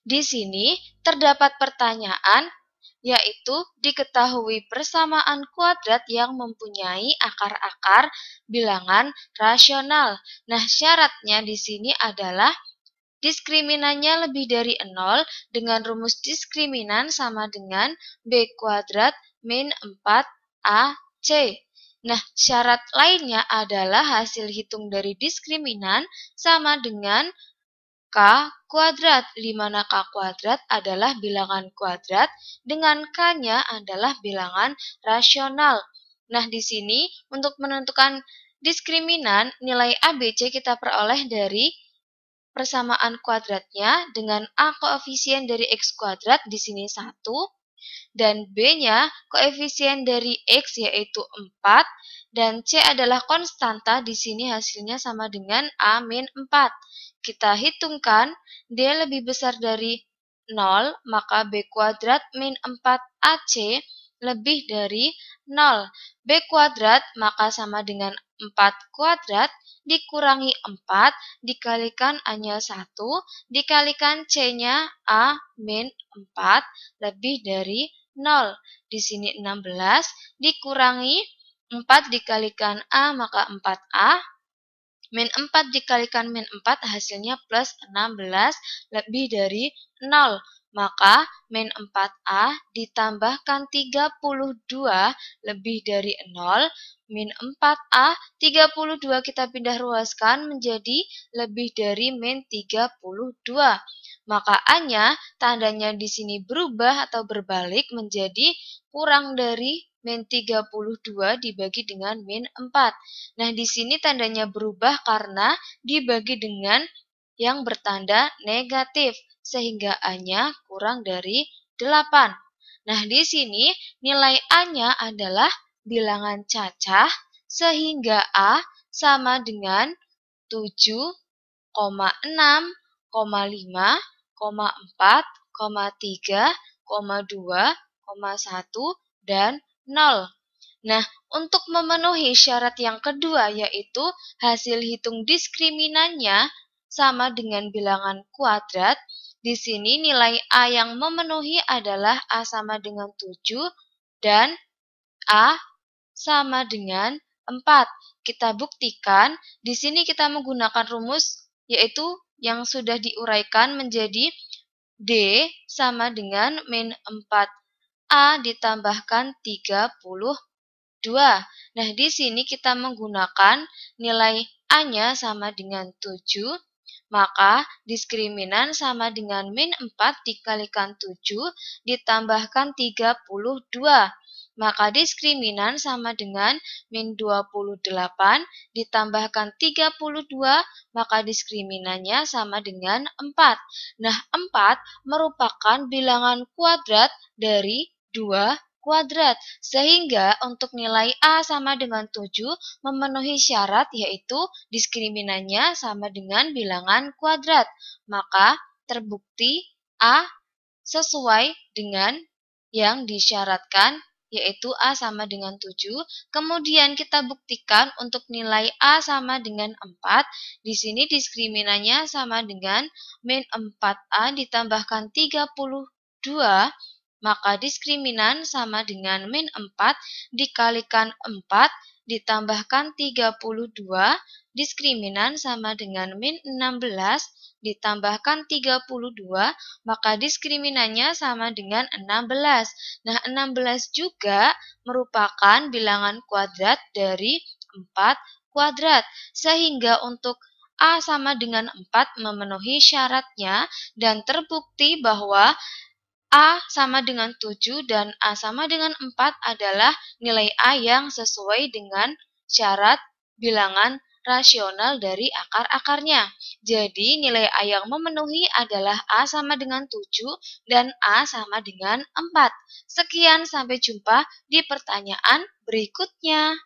Di sini terdapat pertanyaan, yaitu diketahui persamaan kuadrat yang mempunyai akar-akar bilangan rasional. Nah, syaratnya di sini adalah diskriminannya lebih dari 0 dengan rumus diskriminan sama dengan B kuadrat min 4AC. Nah, syarat lainnya adalah hasil hitung dari diskriminan sama dengan K kuadrat, di K kuadrat adalah bilangan kuadrat, dengan K-nya adalah bilangan rasional. Nah, di sini untuk menentukan diskriminan, nilai ABC kita peroleh dari persamaan kuadratnya dengan A koefisien dari X kuadrat, di sini 1, dan B-nya koefisien dari X yaitu 4, dan C adalah konstanta, di sini hasilnya sama dengan A min 4 kita hitungkan D lebih besar dari 0, maka B kuadrat min 4AC lebih dari 0. B kuadrat maka sama dengan 4 kuadrat dikurangi 4 dikalikan hanya 1 dikalikan C-nya A min 4 lebih dari 0. Di sini 16 dikurangi 4 dikalikan A maka 4A Min 4 dikalikan min 4 hasilnya plus 16 lebih dari 0. Maka min 4A ditambahkan 32 lebih dari 0. Min 4A 32 kita pindah ruaskan menjadi lebih dari min 32. Maka A-nya tandanya di sini berubah atau berbalik menjadi kurang dari min 32 dibagi dengan min 4. Nah, di sini tandanya berubah karena dibagi dengan yang bertanda negatif, sehingga A-nya kurang dari 8. Nah, di sini nilai A-nya adalah bilangan cacah, sehingga A sama dengan 7,6 0,5,4,3,2,1, dan 0. Nah, untuk memenuhi syarat yang kedua yaitu hasil hitung diskriminannya sama dengan bilangan kuadrat, di sini nilai A yang memenuhi adalah A sama dengan 7 dan A sama dengan 4. Kita buktikan, di sini kita menggunakan rumus yaitu yang sudah diuraikan menjadi D sama dengan min 4. A ditambahkan 32. Nah, di sini kita menggunakan nilai A-nya sama dengan 7, maka diskriminan sama dengan min 4 dikalikan 7 ditambahkan 32. Maka diskriminan sama dengan min 28 ditambahkan 32, maka diskriminannya sama dengan 4. Nah, 4 merupakan bilangan kuadrat dari 2 kuadrat. Sehingga untuk nilai A sama dengan 7 memenuhi syarat yaitu diskriminannya sama dengan bilangan kuadrat. Maka terbukti A sesuai dengan yang disyaratkan yaitu A sama dengan 7. Kemudian kita buktikan untuk nilai A sama dengan 4. Di sini diskriminannya sama dengan min 4A ditambahkan 32, maka diskriminan sama dengan min 4 dikalikan 4 ditambahkan 32 diskriminan sama dengan min 16 ditambahkan 32 maka diskriminannya sama dengan 16. Nah, 16 juga merupakan bilangan kuadrat dari 4 kuadrat sehingga untuk A sama dengan 4 memenuhi syaratnya dan terbukti bahwa A sama dengan 7 dan A sama dengan 4 adalah nilai A yang sesuai dengan syarat bilangan rasional dari akar-akarnya. Jadi nilai A yang memenuhi adalah A sama dengan 7 dan A sama dengan 4. Sekian sampai jumpa di pertanyaan berikutnya.